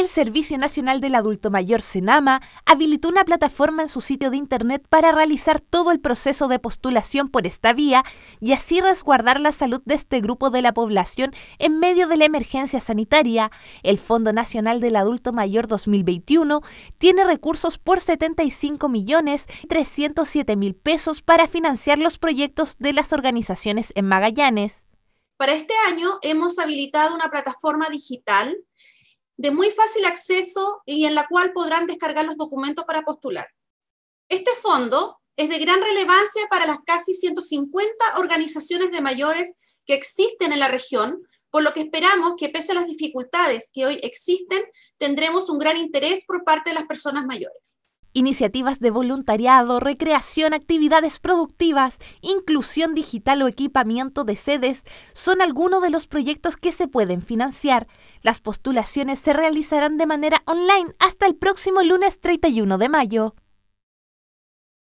el Servicio Nacional del Adulto Mayor Senama habilitó una plataforma en su sitio de Internet para realizar todo el proceso de postulación por esta vía y así resguardar la salud de este grupo de la población en medio de la emergencia sanitaria. El Fondo Nacional del Adulto Mayor 2021 tiene recursos por 75 millones 307 mil pesos para financiar los proyectos de las organizaciones en Magallanes. Para este año hemos habilitado una plataforma digital de muy fácil acceso y en la cual podrán descargar los documentos para postular. Este fondo es de gran relevancia para las casi 150 organizaciones de mayores que existen en la región, por lo que esperamos que pese a las dificultades que hoy existen, tendremos un gran interés por parte de las personas mayores. Iniciativas de voluntariado, recreación, actividades productivas, inclusión digital o equipamiento de sedes son algunos de los proyectos que se pueden financiar. Las postulaciones se realizarán de manera online hasta el próximo lunes 31 de mayo.